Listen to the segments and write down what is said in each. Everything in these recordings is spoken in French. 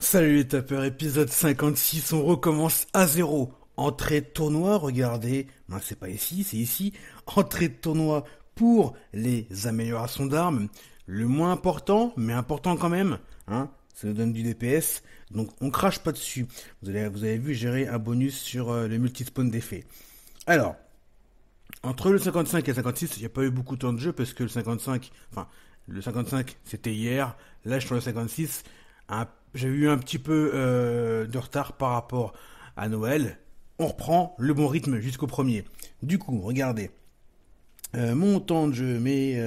Salut les tapeurs, épisode 56, on recommence à zéro. Entrée de tournoi, regardez, c'est pas ici, c'est ici. Entrée de tournoi pour les améliorations d'armes. Le moins important, mais important quand même, hein, ça nous donne du DPS, donc on crache pas dessus. Vous avez, vous avez vu gérer un bonus sur le euh, le multispawn d'effet. Alors, entre le 55 et le 56, il n'y a pas eu beaucoup de temps de jeu parce que le 55, enfin, le 55 c'était hier, là je suis le 56, j'ai eu un petit peu euh, de retard par rapport à Noël. On reprend le bon rythme jusqu'au premier. Du coup, regardez. Euh, mon temps de jeu, mais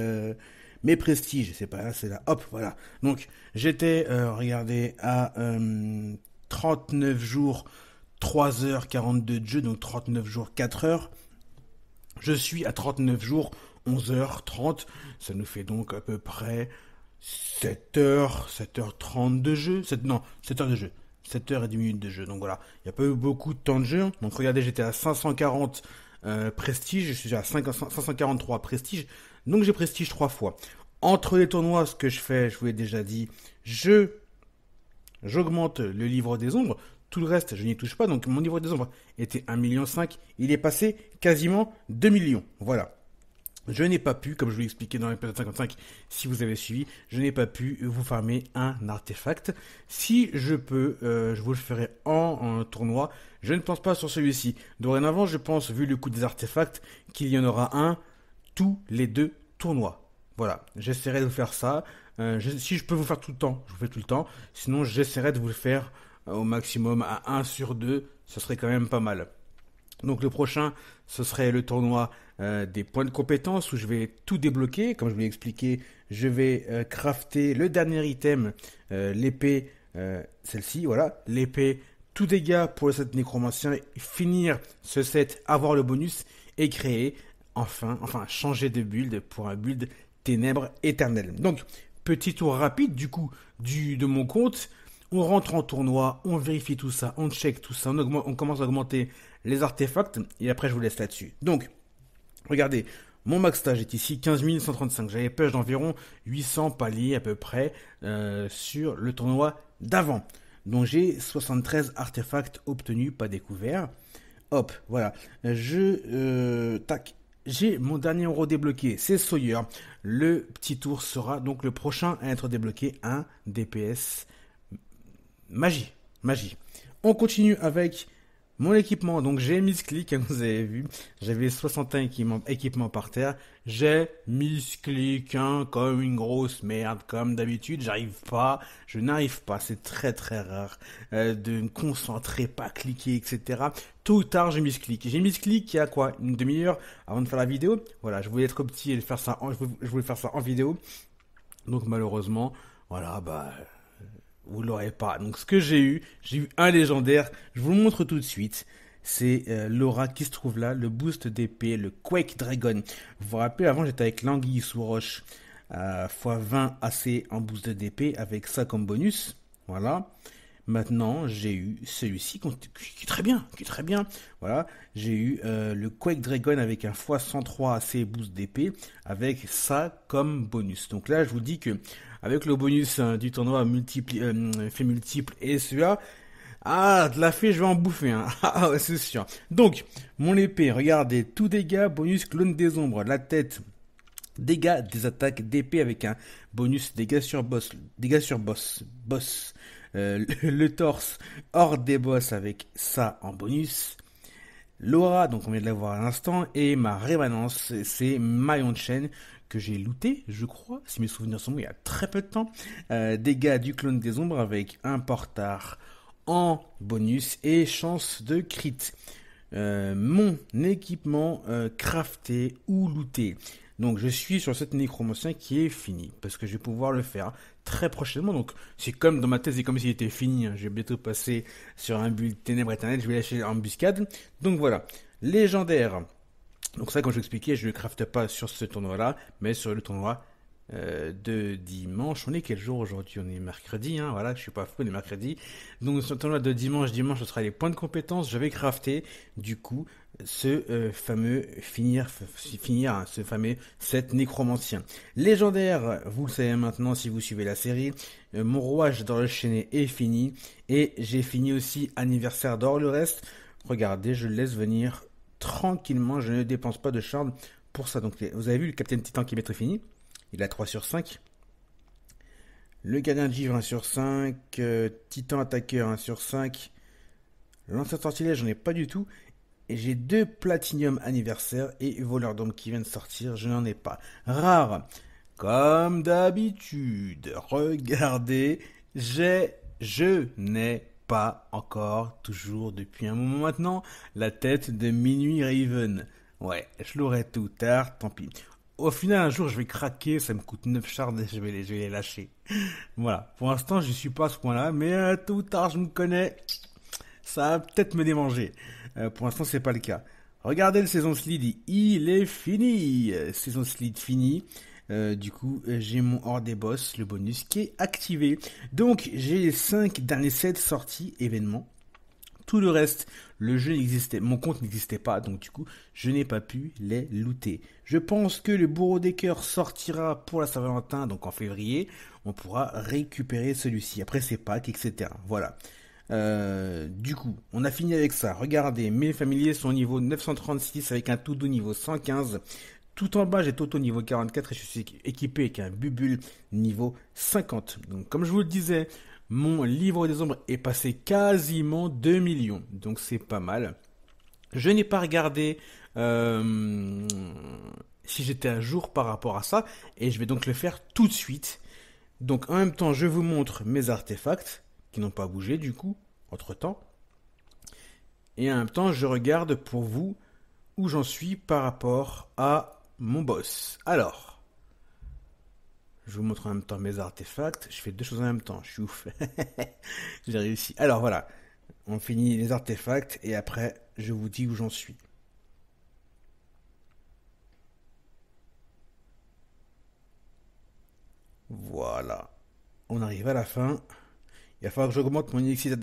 mes prestige, c'est pas là, c'est là, hop, voilà. Donc j'étais, euh, regardez, à 39 euh, jours, 3h42 de jeu, donc 39 jours, 4h. Je suis à 39 jours, 11h30, ça nous fait donc à peu près 7h, 7h30 de jeu, 7, non, 7h de jeu, 7h et 10 minutes de jeu. Donc voilà, il n'y a pas eu beaucoup de temps de jeu. Donc regardez, j'étais à 540 euh, prestige, je suis à 543 prestige, donc j'ai prestige trois fois. Entre les tournois, ce que je fais, je vous l'ai déjà dit, je j'augmente le livre des ombres. Tout le reste, je n'y touche pas. Donc mon livre des ombres était 1,5 million. Il est passé quasiment 2 millions. Voilà. Je n'ai pas pu, comme je vous l'ai expliqué dans l'épisode 55, si vous avez suivi, je n'ai pas pu vous farmer un artefact. Si je peux, euh, je vous le ferai en, en, tournoi. Je ne pense pas sur celui-ci. Dorénavant, je pense, vu le coût des artefacts, qu'il y en aura un, tous les deux tournois. Voilà, j'essaierai de vous faire ça. Euh, si je peux vous faire tout le temps, je vous fais tout le temps. Sinon, j'essaierai de vous le faire euh, au maximum à 1 sur 2. Ce serait quand même pas mal. Donc le prochain, ce serait le tournoi euh, des points de compétence où je vais tout débloquer. Comme je vous l'ai expliqué, je vais crafter le dernier item, l'épée, celle-ci, voilà, l'épée, tout dégâts pour le set nécromancien, finir ce set, avoir le bonus et créer enfin, enfin changer de build pour un build ténèbres éternelles. Donc, petit tour rapide du coup du, de mon compte. On rentre en tournoi, on vérifie tout ça, on check tout ça, on, on commence à augmenter les artefacts et après je vous laisse là-dessus. Donc, regardez, mon max stage est ici 15 135. J'avais push d'environ 800 paliers à peu près euh, sur le tournoi d'avant. Donc j'ai 73 artefacts obtenus, pas découverts. Hop, voilà. Je euh, tac, j'ai mon dernier euro débloqué, c'est Sawyer. Le petit tour sera donc le prochain à être débloqué, un DPS magie, magie. On continue avec mon équipement, donc j'ai mis clic, vous avez vu, j'avais 61 équipements par terre, j'ai mis clic hein, comme une grosse merde, comme d'habitude, j'arrive pas, je n'arrive pas, c'est très très rare euh, de ne concentrer, pas cliquer, etc. Tôt ou tard, j'ai mis ce clic. J'ai mis ce clic il y a quoi, une demi-heure avant de faire la vidéo. Voilà, je voulais être petit et faire ça, je voulais faire ça en vidéo, donc malheureusement, voilà, bah vous l'aurez pas. Donc ce que j'ai eu, j'ai eu un légendaire, je vous le montre tout de suite. C'est euh, Laura qui se trouve là, le boost d'épée, le Quake Dragon. Vous vous rappelez, avant j'étais avec l'anguille sous roche, x20 euh, AC en boost d'épée avec ça comme bonus. Voilà. Maintenant, j'ai eu celui-ci qui est très bien, qui est très bien. Voilà, j'ai eu euh, le Quake Dragon avec un x103 AC boost d'épée avec ça comme bonus. Donc là, je vous dis que avec le bonus hein, du tournoi multiple, euh, fait multiple et cela. Ah, de la fée, je vais en bouffer, hein. Ah, c'est sûr. Donc, mon épée, regardez, tout dégâts, bonus clone des ombres, la tête, dégâts des attaques d'épée avec un bonus dégâts sur boss, dégâts sur boss, boss, euh, le, torse hors des boss avec ça en bonus. Laura, donc on vient de la voir à l'instant, et ma rémanence, c'est maillon de chaîne que j'ai looté, je crois, si mes souvenirs sont bons, il y a très peu de temps. Euh, dégâts du clone des ombres avec un portard en bonus et chance de crit. Euh, mon équipement euh, crafté ou looté. Donc je suis sur cette nécromancien qui est fini parce que je vais pouvoir le faire très prochainement. Donc c'est comme dans ma thèse, c'est comme s'il était fini. Hein. Je vais bientôt passer sur un bulle ténèbres éternelles, je vais lâcher l'embuscade. Donc voilà, légendaire. Donc ça, comme j'expliquais, je ne crafte pas sur ce tournoi-là, mais sur le tournoi euh, de dimanche. On est quel jour aujourd'hui On est mercredi, hein, voilà, je suis pas fou, on est mercredi. Donc sur le tournoi de dimanche, dimanche, ce sera les points de compétence. Je vais crafter, du coup, ce euh, fameux finir, finir hein, ce fameux set nécromancien. Légendaire, vous le savez maintenant si vous suivez la série, euh, mon rouage dans le chaîné est fini, et j'ai fini aussi anniversaire d'or le reste. Regardez, je laisse venir tranquillement. Je ne dépense pas de charme pour ça. Donc, vous avez vu le capitaine Titan qui est très fini. Il a 3 sur 5. Le gardien de givre 1 sur 5. Euh, Titan attaqueur 1 sur 5. L'ancien sortilège, j'en ai pas du tout. Et j'ai deux Platinium anniversaire et voleur d'ombre qui viennent sortir. Je n'en ai pas. Rare. Comme d'habitude. Regardez. J'ai. Je n'ai encore, toujours depuis un moment maintenant, la tête de Minuit Raven. Ouais, je l'aurai tout tard, tant pis. Au final, un jour, je vais craquer, ça me coûte 9 shards et je vais les, lâcher. voilà, pour l'instant, je suis pas à ce point-là, mais euh, tout tard, je me connais. Ça va peut-être me démanger. Euh, pour l'instant, c'est pas le cas. Regardez le saison Slide, il est fini. Euh, saison Slide fini euh, du coup, j'ai mon hors des boss, le bonus, qui est activé. Donc, j'ai les 5 derniers 7 sorties événements. Tout le reste, le jeu n'existait, mon compte n'existait pas, donc du coup, je n'ai pas pu les looter. Je pense que le bourreau des cœurs sortira pour la Saint-Valentin, donc en février. On pourra récupérer celui-ci après c'est packs, etc. Voilà. Euh, du coup, on a fini avec ça. Regardez, mes familiers sont au niveau 936 avec un tout doux niveau 115. Tout en bas, j'ai Toto niveau 44 et je suis équipé avec un Bubule niveau 50. Donc, comme je vous le disais, mon livre des ombres est passé quasiment 2 millions. Donc, c'est pas mal. Je n'ai pas regardé euh, si j'étais à jour par rapport à ça et je vais donc le faire tout de suite. Donc, en même temps, je vous montre mes artefacts qui n'ont pas bougé du coup, entre temps. Et en même temps, je regarde pour vous où j'en suis par rapport à mon boss. Alors, je vous montre en même temps mes artefacts. Je fais deux choses en même temps. Je suis ouf. J'ai réussi. Alors voilà, on finit les artefacts et après, je vous dis où j'en suis. Voilà. On arrive à la fin. Il va falloir que j'augmente mon élixir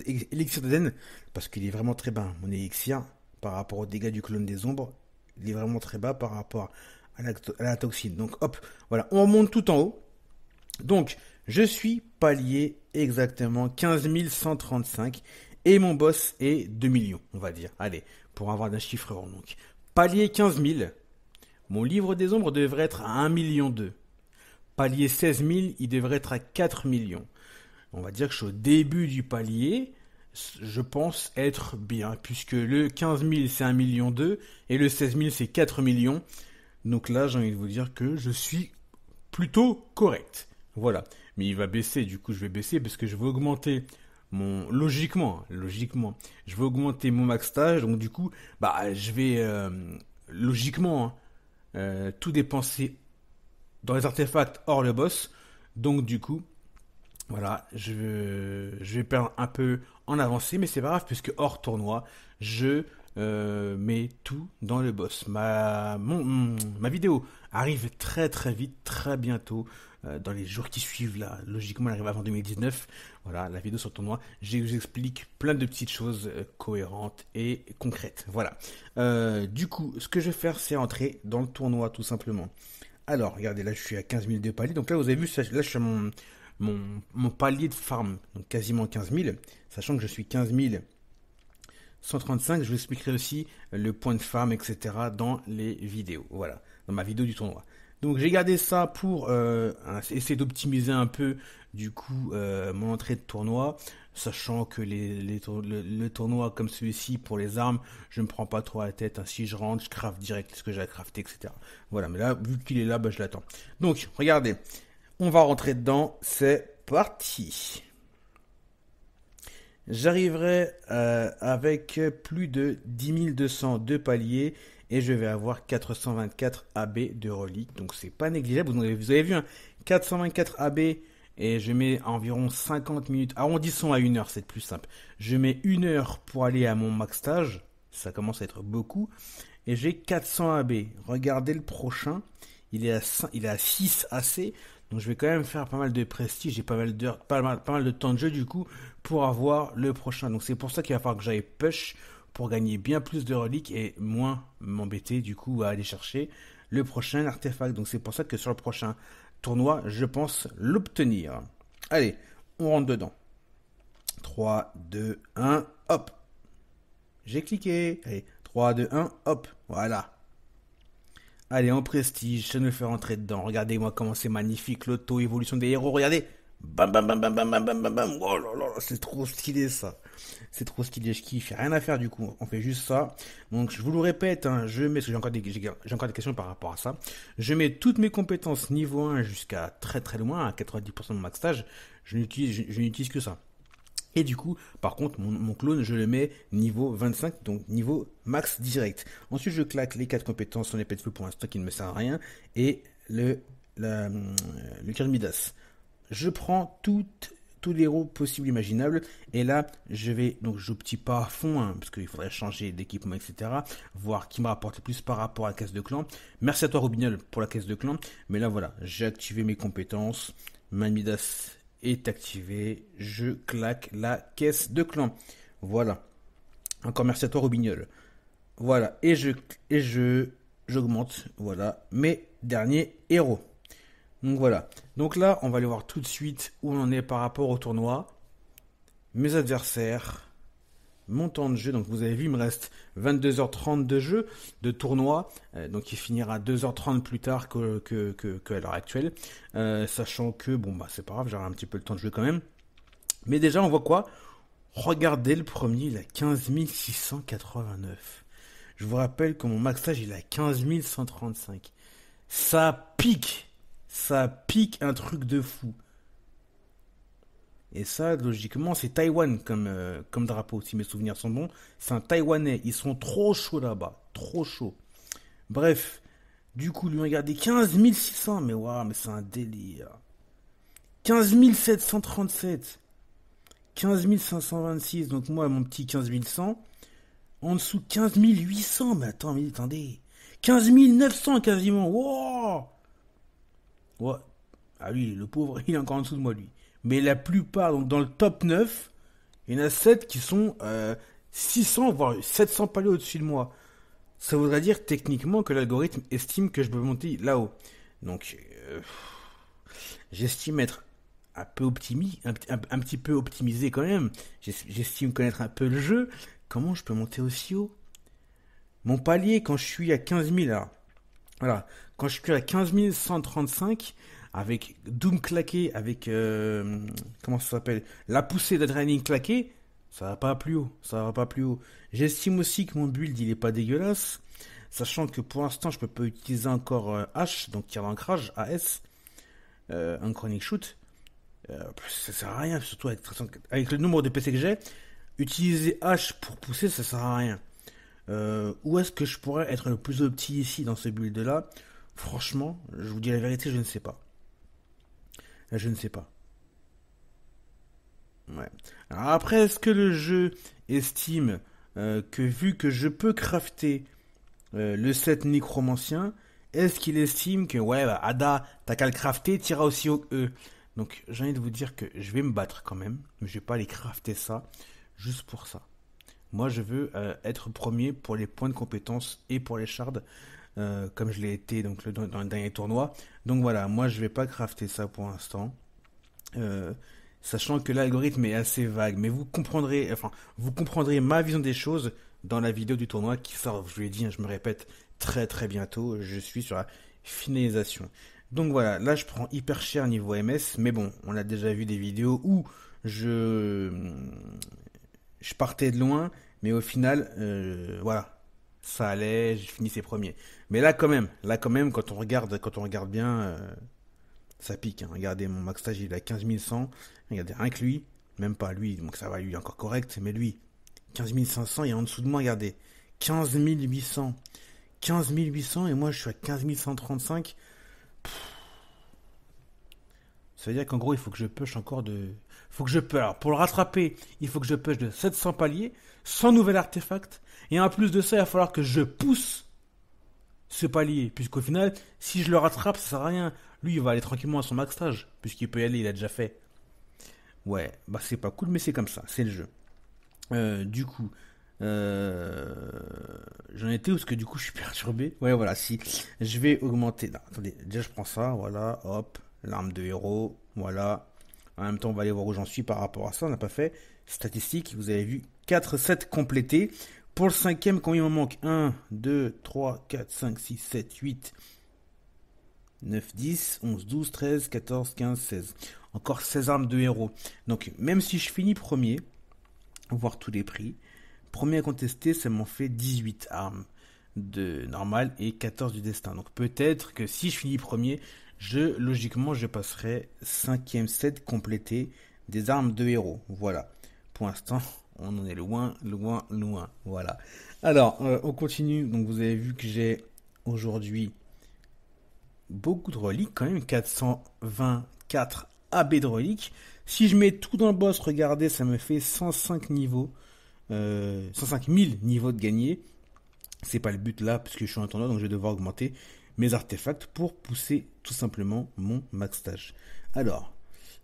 d'Aden. parce qu'il est vraiment très bas. Mon élixir par rapport aux dégâts du clone des ombres, il est vraiment très bas par rapport à la, toxine. Donc hop, voilà, on remonte tout en haut. Donc je suis palier exactement 15 135 et mon boss est 2 millions, on va dire. Allez, pour avoir un chiffre rond. Donc palier 15 000, mon livre des ombres devrait être à 1 million 2. Palier 16 000, il devrait être à 4 millions. On va dire que je suis au début du palier je pense être bien, puisque le 15 000 c'est 1 million 2 et le 16 000 c'est 4 millions. Donc là, j'ai envie de vous dire que je suis plutôt correct. Voilà. Mais il va baisser, du coup, je vais baisser parce que je veux augmenter mon logiquement, logiquement, je veux augmenter mon max stage, donc du coup, bah, je vais euh, logiquement hein, euh, tout dépenser dans les artefacts hors le boss. Donc du coup, voilà, je, je vais perdre un peu en avancée, mais c'est pas grave puisque hors tournoi, je euh, mais tout dans le boss. Ma, ma vidéo arrive très très vite, très bientôt, euh, dans les jours qui suivent là. Logiquement, elle arrive avant 2019. Voilà, la vidéo sur le tournoi. J'explique vous explique plein de petites choses euh, cohérentes et concrètes. Voilà. du coup, ce que je vais faire, c'est entrer dans le tournoi tout simplement. Alors, regardez, là je suis à 15 000 de palier. Donc là, vous avez vu, là je suis à mon, mon, mon palier de farm. Donc quasiment 15 000. Sachant que je suis 15 000 135, je vous expliquerai aussi le point de femme, etc. dans les vidéos. Voilà, dans ma vidéo du tournoi. Donc j'ai gardé ça pour euh, essayer d'optimiser un peu du coup euh, mon entrée de tournoi, sachant que les, le, tournoi comme celui-ci pour les armes, je ne me prends pas trop à la tête. Ainsi, hein. je rentre, je craft direct ce que j'ai à crafter, etc. Voilà, mais là, vu qu'il est là, bah, je l'attends. Donc, regardez, on va rentrer dedans, c'est parti. J'arriverai euh, avec plus de 10 200 de paliers et je vais avoir 424 AB de reliques. Donc c'est pas négligeable. Vous avez, vu, 424 hein. AB et je mets environ 50 minutes. Arrondissons à une heure, c'est plus simple. Je mets une heure pour aller à mon max stage. Ça commence à être beaucoup. Et j'ai 400 AB. Regardez le prochain. Il est à, il est à 6 AC. Donc je vais quand même faire pas mal de prestige et pas mal, de, pas mal, de temps de jeu du coup pour avoir le prochain. Donc c'est pour ça qu'il va falloir que j'aille push pour gagner bien plus de reliques et moins m'embêter du coup à aller chercher le prochain artefact. Donc c'est pour ça que sur le prochain tournoi, je pense l'obtenir. Allez, on rentre dedans. 3, 2, 1, hop. J'ai cliqué. Allez, 3, 2, 1, hop. Voilà. Allez, en prestige, je me fais rentrer dedans. Regardez-moi comment c'est magnifique, l'auto-évolution des héros, regardez. Bam, bam, bam, bam, bam, bam, bam, bam, Oh là là, c'est trop stylé ça. C'est trop stylé, je kiffe. Rien à faire du coup. On fait juste ça. Donc, je vous le répète, hein, je mets, j'ai encore, des, questions par rapport à ça. Je mets toutes mes compétences niveau 1 jusqu'à très très loin, à 90% de max stage. je n'utilise que ça. Et du coup, par contre, mon, clone, je le mets niveau 25, donc niveau max direct. Ensuite, je claque les 4 compétences sur épée de feu pour l'instant qui ne me sert à rien. Et le, la, euh, le Kirmidas. Je prends tous les héros possibles imaginables. Et là, je vais, donc je petit pas à fond, hein, parce qu'il faudrait changer d'équipement, etc. Voir qui me rapporte le plus par rapport à la caisse de clan. Merci à toi, Robinol pour la caisse de clan. Mais là, voilà, j'ai activé mes compétences. midas est activé. Je claque la caisse de clan. Voilà. Encore merci à toi, Robignol. Voilà. Et je, et je, j'augmente, voilà, mes derniers héros. Donc voilà. Donc là, on va aller voir tout de suite où on en est par rapport au tournoi. Mes adversaires mon temps de jeu. Donc vous avez vu, il me reste 22h30 de jeu, de tournoi, euh, donc il finira 2h30 plus tard que, l'heure actuelle, euh, sachant que, bon bah c'est pas grave, j'aurai un petit peu le temps de jeu quand même. Mais déjà, on voit quoi Regardez le premier, il a 15 689. Je vous rappelle que mon maxage, il a 15135. Ça pique Ça pique un truc de fou. Et ça, logiquement, c'est Taïwan comme, euh, comme drapeau, si mes souvenirs sont bons. C'est un Taïwanais. Ils sont trop chauds là-bas. Trop chauds. Bref. Du coup, lui, regardez, 15 600. Mais waouh, mais c'est un délire. 15 737. 15 526. Donc moi, mon petit 15 100. En dessous, 15 800. Mais attends, mais attendez. 15 900 quasiment. Waouh. Ouais. Ah lui, le pauvre, il est encore en dessous de moi, lui mais la plupart, donc dans le top 9, il y en a 7 qui sont 600, euh, voire 700 paliers au-dessus de moi. Ça voudrait dire techniquement que l'algorithme estime que je peux monter là-haut. Donc, euh, j'estime être un peu optimi, un, petit peu optimisé quand même. J'estime connaître un peu le jeu. Comment je peux monter aussi haut Mon palier, quand je suis à 15 000, voilà, quand je suis à 15 135, avec Doom claqué, avec euh, comment ça s'appelle, la poussée draining claqué ça va pas plus haut, ça va pas plus haut. J'estime aussi que mon build il est pas dégueulasse, sachant que pour l'instant je peux pas utiliser encore euh, H, donc tir d'ancrage, AS, euh, un chronic shoot. ça sert à rien, surtout avec, le nombre de PC que j'ai. Utiliser H pour pousser, ça sert à rien. où est-ce que je pourrais être le plus opti ici dans ce build là Franchement, je vous dis la vérité, je ne sais pas. Ah, je ne sais pas. après, est-ce que le jeu estime euh, que vu que je peux crafter euh, le set nécromancien, est-ce qu'il estime que ouais, bah, Ada, t'as qu'à le crafter, t'iras aussi au E Donc j'ai envie de vous dire que je vais me battre quand même, mais je vais pas aller crafter ça juste pour ça. Moi, je veux être premier pour les points de compétence et pour les shards. Euh, comme je l'ai été donc, dans le dernier tournoi. Donc voilà, moi je vais pas crafter ça pour l'instant. Euh, sachant que l'algorithme est assez vague, mais vous comprendrez, enfin, vous comprendrez ma vision des choses dans la vidéo du tournoi qui sort, je vous l'ai dit, hein, je me répète, très très bientôt, je suis sur la finalisation. Donc voilà, là je prends hyper cher niveau MS, mais bon, on a déjà vu des vidéos où je, je partais de loin, mais au final, euh, voilà, ça allait, fini ses premiers. Mais là, quand même, là, quand même, quand on regarde, quand on regarde bien, euh, ça pique. Hein. Regardez, mon max stage, il est à 15 Regardez, rien que lui, même pas lui, donc ça va, lui, encore correct, mais lui, 15 500, il est en dessous de moi, regardez. 15 800. 15 800, et moi, je suis à 15 135. Ça veut dire qu'en gros, il faut que je push encore de faut que je peux. Alors, pour le rattraper, il faut que je pêche de 700 paliers, 100 nouvel artefacts, Et en plus de ça, il va falloir que je pousse ce palier. Puisqu'au final, si je le rattrape, ça sert à rien. Lui, il va aller tranquillement à son max stage. Puisqu'il peut y aller, il a déjà fait. Ouais, bah c'est pas cool, mais c'est comme ça. C'est le jeu. Euh, du coup, euh, j'en étais où Parce que du coup, je suis perturbé. Ouais, voilà, si. Je vais augmenter. attendez, déjà je prends ça. Voilà, hop. L'arme de héros. Voilà. En même temps, on va aller voir où j'en suis par rapport à ça. On n'a pas fait statistique. Vous avez vu 4 7 complétés. Pour le cinquième, combien il me manque 1, 2, 3, 4, 5, 6, 7, 8, 9, 10, 11, 12, 13, 14, 15, 16. Encore 16 armes de héros. Donc, même si je finis premier, voir tous les prix, premier à contester, ça m'en fait 18 armes de normal et 14 du destin. Donc peut-être que si je finis premier, je, logiquement, je passerai 5 cinquième set complété des armes de héros. Voilà. Pour l'instant, on en est loin, loin, loin. Voilà. Alors, euh, on continue. Donc, vous avez vu que j'ai aujourd'hui beaucoup de reliques, quand même 424 AB de reliques. Si je mets tout dans le boss, regardez, ça me fait 105 niveaux, 105 euh, 000 niveaux de gagner. C'est pas le but là, puisque je suis en tournoi, donc je vais devoir augmenter mes artefacts pour pousser tout simplement mon max stage. Alors,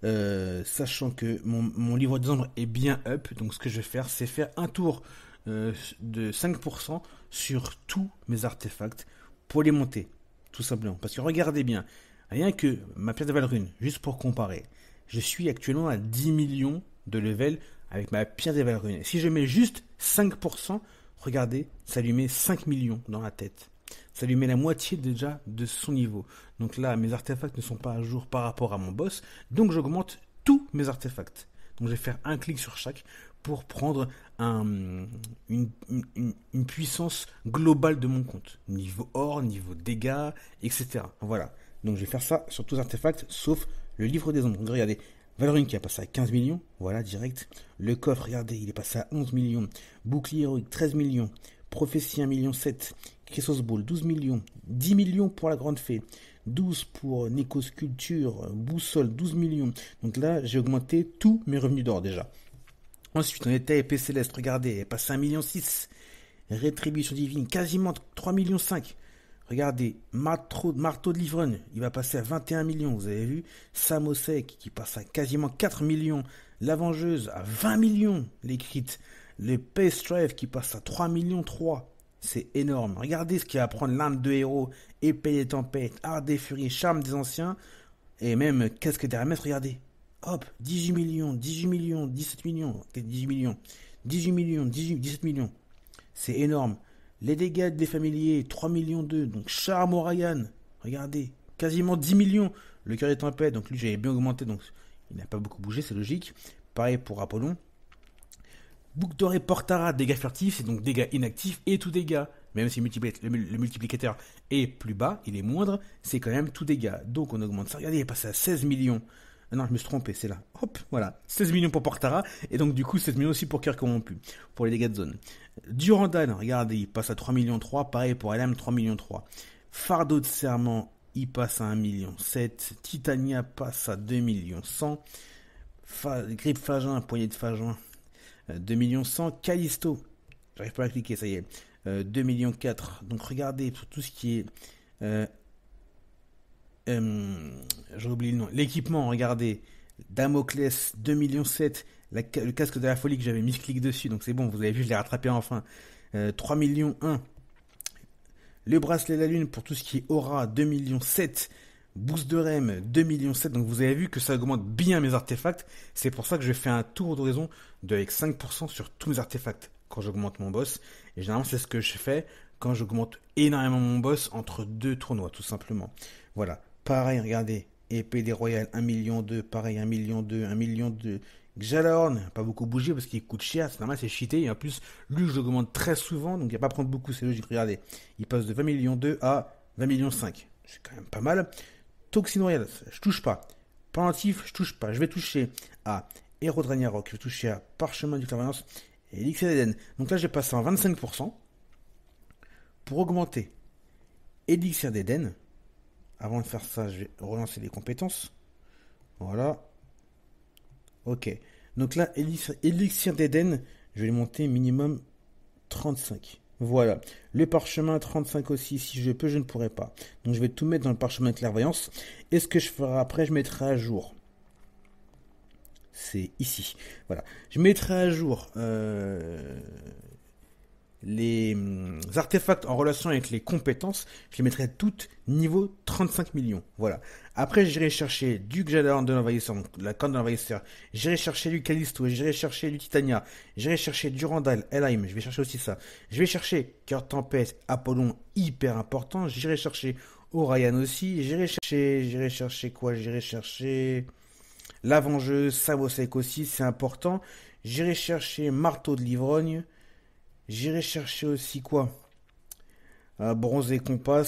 euh, sachant que mon, livre des ombres est bien up, donc ce que je vais faire, c'est faire un tour euh, de 5% sur tous mes artefacts pour les monter, tout simplement. Parce que regardez bien, rien que ma pierre de Valrune, juste pour comparer, je suis actuellement à 10 millions de level avec ma pierre des Valrune. Si je mets juste 5%, regardez, ça lui met 5 millions dans la tête ça lui met la moitié déjà de son niveau. Donc là, mes artefacts ne sont pas à jour par rapport à mon boss, donc j'augmente tous mes artefacts. Donc je vais faire un clic sur chaque pour prendre une, puissance globale de mon compte. Niveau or, niveau dégâts, etc. Voilà. Donc je vais faire ça sur tous les artefacts, sauf le livre des ombres. Regardez, Valorine qui a passé à 15 millions, voilà, direct. Le coffre, regardez, il est passé à 11 millions. Bouclier héroïque, 13 millions. Prophétie 1,7 million, Christos Ball 12 millions, 10 millions pour la Grande Fée, 12 pour Nico Sculpture, Boussole 12 millions. Donc là, j'ai augmenté tous mes revenus d'or déjà. Ensuite, on était épée céleste, regardez, elle passe 1,6 million. Rétribution divine, quasiment 3,5 millions. Regardez, Marteau, de Livronne, il va passer à 21 millions, vous avez vu. Samosek qui passe à quasiment 4 millions. La Vengeuse à 20 millions, l'écrite. Les Pace Drive qui passe à 3 millions 3. C'est énorme. Regardez ce qu'il va prendre l'âme de héros, épée des tempêtes, art des furies, charme des anciens. Et même qu'est-ce derrière, mettre regardez. Hop, 18 millions, 18 millions, 17 millions, 18 millions, 18 millions, 17 millions. C'est énorme. Les dégâts des familiers, 3 millions 2. Donc charme Orion, regardez. Quasiment 10 millions. Le cœur des tempêtes, donc lui j'avais bien augmenté, donc il n'a pas beaucoup bougé, c'est logique. Pareil pour Apollon. Bouc doré portara, dégâts furtifs, c'est donc dégâts inactifs et tout dégâts. Même si le, multiplicateur est plus bas, il est moindre, c'est quand même tout dégâts. Donc on augmente ça. Regardez, il est passé à 16 millions. Ah non, je me suis trompé, c'est là. Hop, voilà. 16 millions pour Portara, et donc du coup 16 millions aussi pour Cœur Corrompu, pour les dégâts de zone. Durandan, regardez, il passe à 3 millions 3, pareil pour LM, 3 millions 3. Fardeau de serment, il passe à 1 million 7. Titania passe à 2 millions 100. Grippe Fagin, poignée de Fagin, 2 euh, millions 100, Callisto. J'arrive pas à cliquer, ça y est. 2 euh, millions 4. Donc regardez pour tout ce qui est. Euh, euh J'ai oublié le nom. L'équipement, regardez. Damoclès, 2 millions 7. La, le casque de la folie que j'avais mis clic dessus. Donc c'est bon, vous avez vu, je l'ai rattrapé enfin. 3 millions 1. Le bracelet de la lune pour tout ce qui est aura, 2 millions 7. Boost de REM, 2 millions. Donc vous avez vu que ça augmente bien mes artefacts. C'est pour ça que je fais un tour d'horizon de avec 5% sur tous mes artefacts quand j'augmente mon boss. Et généralement c'est ce que je fais quand j'augmente énormément mon boss entre deux tournois tout simplement. Voilà. Pareil, regardez. Épée des Royales, 1 million 2, pareil, 1 million 2, 1 million 2. xalorn pas beaucoup bougé parce qu'il coûte cher, c'est normal, c'est cheaté. Et en plus, lui, je très souvent, donc il n'y a pas à prendre beaucoup, c'est logique. Regardez, il passe de 20 millions 2 à 20 millions 5. C'est quand même pas mal. Royal, je touche pas. Pendentif, je touche pas. Je vais toucher à Héros je vais toucher à Parchemin du Clairvoyance et d'Eden. Donc là, j'ai passé en 25% pour augmenter Elixir d'Eden. Avant de faire ça, je vais relancer les compétences. Voilà. Ok. Donc là, Elixir d'Eden, je vais monter minimum 35. Voilà. Le parchemin 35 aussi, si je peux, je ne pourrai pas. Donc je vais tout mettre dans le parchemin de clairvoyance. Et ce que je ferai après, je mettrai à jour. C'est ici. Voilà. Je mettrai à jour euh, les hum, artefacts en relation avec les compétences, je les mettrai toutes niveau 35 millions. Voilà. Après, j'irai chercher du Gjadan de l'envahisseur, la canne de l'envahisseur. J'irai chercher du Calisto, j'irai chercher du Titania, j'irai chercher du Elheim, je vais chercher aussi ça. Je vais chercher Cœur Tempête, Apollon, hyper important. J'irai chercher Orion aussi. J'irai chercher, j'irai chercher quoi J'irai chercher la vengeuse, Sec aussi, c'est important. J'irai chercher Marteau de l'ivrogne. J'irai chercher aussi quoi euh, Bronze et Compas,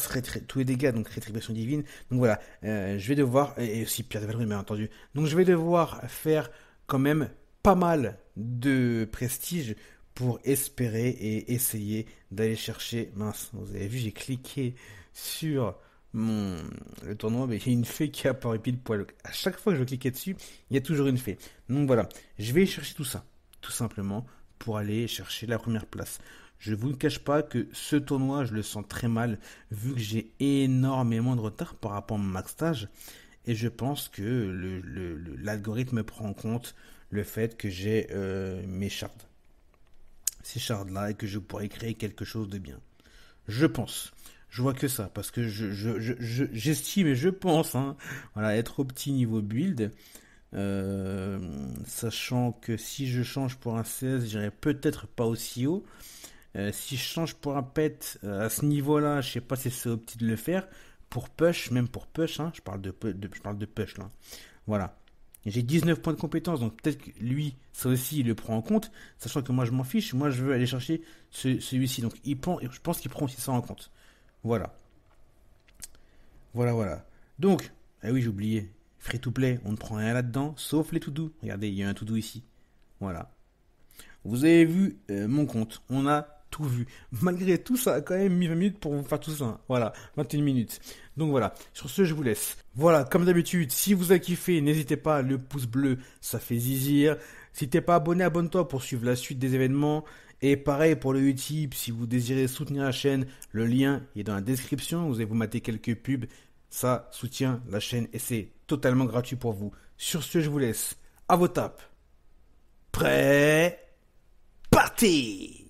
tous les dégâts, donc Rétribution Divine. Donc voilà, euh, je vais devoir, et, aussi Pierre de Valerie, bien entendu. Donc je vais devoir faire quand même pas mal de prestige pour espérer et essayer d'aller chercher. Mince, vous avez vu, j'ai cliqué sur mon le tournoi, mais il y a une fée qui a apparaît pile poil. À chaque fois que je cliquer dessus, il y a toujours une fée. Donc voilà, je vais chercher tout ça, tout simplement, pour aller chercher la première place. Je vous ne cache pas que ce tournoi, je le sens très mal, vu que j'ai énormément de retard par rapport à maxtage. Et je pense que l'algorithme prend en compte le fait que j'ai euh, mes shards. Ces shards-là et que je pourrais créer quelque chose de bien. Je pense. Je vois que ça, parce que j'estime et je pense hein, voilà, être au petit niveau build. Euh, sachant que si je change pour un 16, j'irai peut-être pas aussi haut. Euh, si je change pour un pet euh, à ce niveau-là, je sais pas si c'est optique de le faire. Pour push, même pour push, hein, je, parle de, e parle de push e là. Voilà. J'ai 19 points de compétence, donc peut-être que lui, ça aussi, il le prend en compte, sachant que moi, je m'en fiche. Moi, je veux aller chercher celui-ci. Donc, il prend, je pense qu'il prend aussi ça en compte. Voilà. Voilà, voilà. Donc, ah oui, j'ai oublié free to play, on ne prend rien là-dedans, sauf les tout do Regardez, il y a un tout doux ici. Voilà. Vous avez vu euh, mon compte, on a tout vu. Malgré tout, ça a quand même mis 20 minutes pour vous faire tout ça. Voilà, 21 minutes. Donc voilà, sur ce, je vous laisse. Voilà, comme d'habitude, si vous avez kiffé, n'hésitez pas, le pouce bleu, ça fait zizir. Si t'es pas abonné, abonne-toi pour suivre la suite des événements. Et pareil pour le Utip, si vous désirez soutenir la chaîne, le lien est dans la description. Vous allez vous mater quelques pubs. Ça soutient la chaîne et c'est totalement gratuit pour vous. Sur ce, je vous laisse. À vos tapes. Prêt Parti